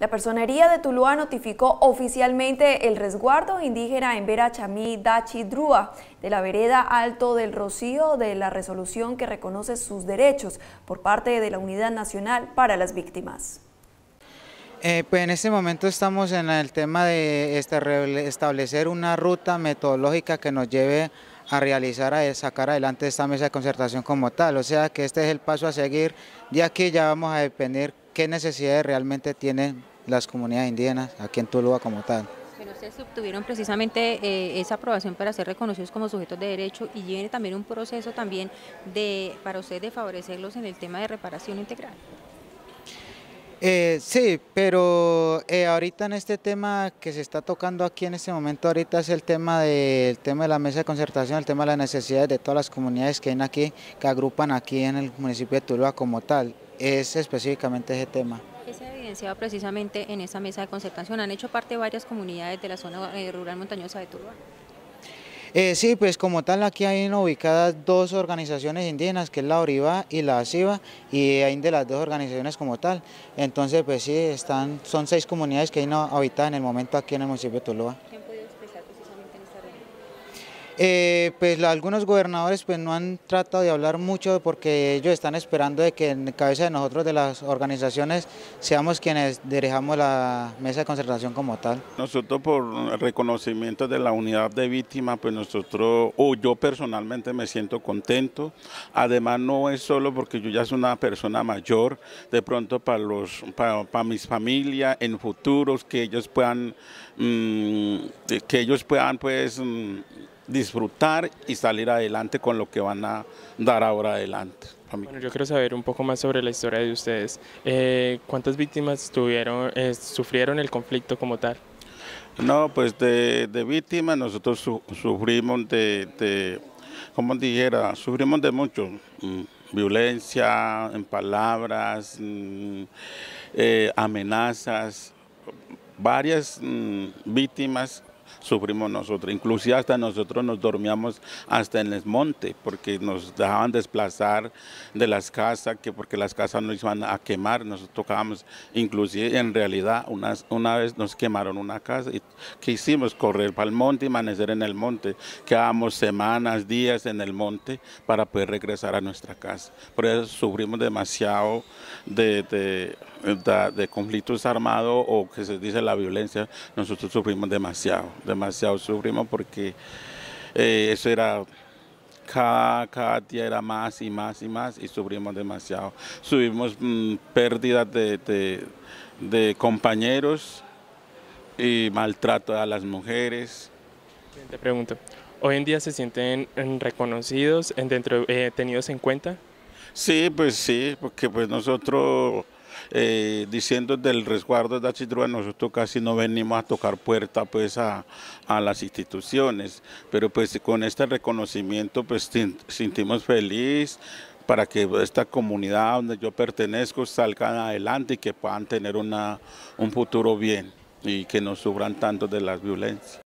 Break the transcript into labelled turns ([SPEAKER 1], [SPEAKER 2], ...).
[SPEAKER 1] La personería de Tuluá notificó oficialmente el resguardo indígena en Vera Chamí Dachi Drúa de la vereda Alto del Rocío de la resolución que reconoce sus derechos por parte de la Unidad Nacional para las Víctimas.
[SPEAKER 2] Eh, pues en este momento estamos en el tema de este, establecer una ruta metodológica que nos lleve a realizar, a sacar adelante esta mesa de concertación como tal. O sea que este es el paso a seguir. De aquí ya vamos a depender qué necesidades realmente tienen las comunidades indígenas aquí en Tuluá como tal.
[SPEAKER 1] Pero ustedes obtuvieron precisamente eh, esa aprobación para ser reconocidos como sujetos de derecho y viene también un proceso también de para ustedes de favorecerlos en el tema de reparación integral.
[SPEAKER 2] Eh, sí, pero eh, ahorita en este tema que se está tocando aquí en este momento, ahorita es el tema, de, tema de la mesa de concertación, el tema de las necesidades de todas las comunidades que hay aquí, que agrupan aquí en el municipio de Tuluá como tal es específicamente ese tema.
[SPEAKER 1] ¿Qué se precisamente en esa mesa de concertación? ¿Han hecho parte varias comunidades de la zona eh, rural montañosa de Turba?
[SPEAKER 2] Eh, sí, pues como tal aquí hay ubicadas dos organizaciones indígenas, que es la Oriva y la Asiva, y hay de las dos organizaciones como tal. Entonces, pues sí, están, son seis comunidades que hay no habitan en el momento aquí en el municipio de Tuluá. Eh, pues algunos gobernadores pues, no han tratado de hablar mucho porque ellos están esperando de que en cabeza de nosotros de las organizaciones seamos quienes dirijamos la mesa de concertación como tal.
[SPEAKER 3] Nosotros por reconocimiento de la unidad de víctimas, pues nosotros, o yo personalmente me siento contento. Además no es solo porque yo ya soy una persona mayor, de pronto para, los, para, mis familias en futuros que ellos puedan, mm, que ellos puedan pues... Mm, disfrutar y salir adelante con lo que van a dar ahora adelante. Bueno, yo quiero saber un poco más sobre la historia de ustedes. Eh, ¿Cuántas víctimas tuvieron, eh, sufrieron el conflicto como tal? No, pues de, víctimas nosotros sufrimos de, como dijera, sufrimos de mucho. Mm, violencia en palabras, mm, eh, amenazas, varias mm, víctimas sufrimos nosotros. Inclusive hasta nosotros nos dormíamos hasta en el monte porque nos dejaban desplazar de las casas, que porque las casas nos iban a quemar, nos tocábamos, inclusive en realidad una, vez nos quemaron una casa y hicimos correr para el monte y amanecer en el monte. Quedábamos semanas, días en el monte para poder regresar a nuestra casa. Por eso sufrimos demasiado de de conflictos armados o que se dice la violencia, nosotros sufrimos demasiado, demasiado sufrimos porque eh, eso era cada, día era más y más y más y sufrimos demasiado. Subimos mm, pérdidas de, de, compañeros y maltrato a las mujeres. Te pregunto, ¿hoy en día se sienten mm, reconocidos, dentro, eh, tenidos en cuenta? Sí, pues sí, porque pues nosotros eh, diciendo del resguardo de Achidrúa, nosotros casi no venimos a tocar puerta pues a, las instituciones, pero pues con este reconocimiento pues sentimos feliz, para que esta comunidad donde yo pertenezco salga adelante y que puedan tener una, un futuro bien y que no sufran tanto de las violencias.